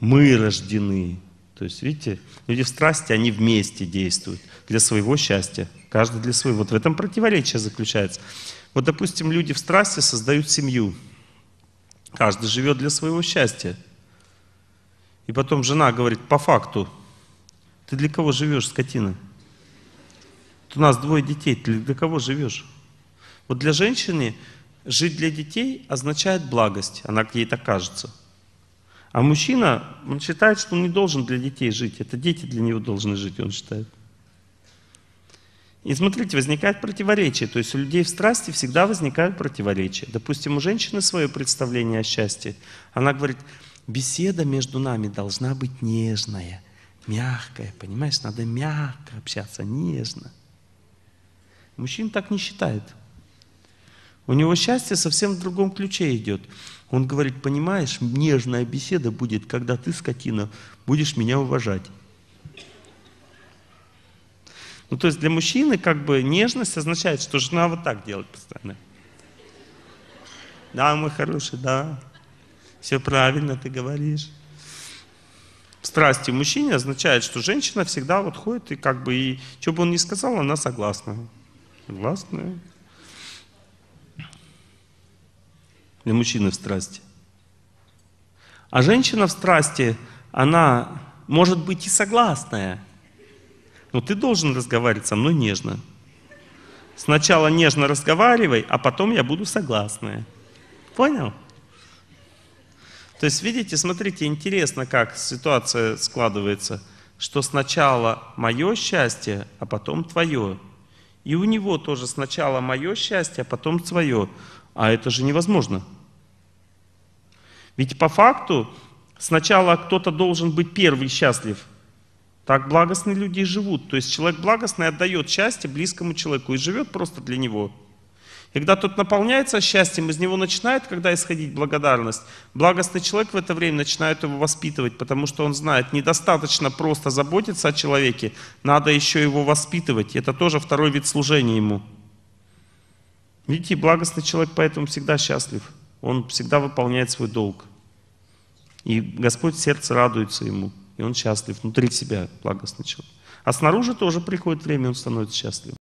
мы рождены. То есть, видите, люди в страсти, они вместе действуют для своего счастья. Каждый для своего. Вот в этом противоречие заключается. Вот, допустим, люди в страсти создают семью. Каждый живет для своего счастья. И потом жена говорит, по факту, ты для кого живешь, скотина? У нас двое детей, ты для кого живешь? Вот для женщины жить для детей означает благость, она ей так кажется. А мужчина, он считает, что он не должен для детей жить. Это дети для него должны жить, он считает. И смотрите, возникает противоречие. То есть у людей в страсти всегда возникают противоречия. Допустим, у женщины свое представление о счастье. Она говорит, беседа между нами должна быть нежная, мягкая, понимаешь? Надо мягко общаться, нежно. Мужчина так не считает. У него счастье совсем в другом ключе идет. Он говорит, понимаешь, нежная беседа будет, когда ты, скотина, будешь меня уважать. Ну, то есть для мужчины как бы нежность означает, что жена вот так делает постоянно. Да, мой хороший, да. Все правильно ты говоришь. Страсти мужчине означает, что женщина всегда вот ходит и как бы, и что бы он ни сказал, она согласна. Согласна. Для мужчины в страсти. А женщина в страсти, она может быть и согласная. Но ты должен разговаривать со мной нежно. Сначала нежно разговаривай, а потом я буду согласная. Понял? То есть, видите, смотрите, интересно, как ситуация складывается, что сначала мое счастье, а потом твое. И у него тоже сначала мое счастье, а потом твое. А это же невозможно. Ведь по факту сначала кто-то должен быть первый счастлив. Так благостные люди и живут. То есть человек благостный отдает счастье близкому человеку и живет просто для него. И когда тот наполняется счастьем, из него начинает, когда исходить благодарность, благостный человек в это время начинает его воспитывать, потому что он знает, недостаточно просто заботиться о человеке, надо еще его воспитывать. Это тоже второй вид служения ему. Видите, благостный человек поэтому всегда счастлив. Он всегда выполняет свой долг. И Господь сердце радуется ему, и он счастлив. Внутри себя благостный человек. А снаружи тоже приходит время, он становится счастливым.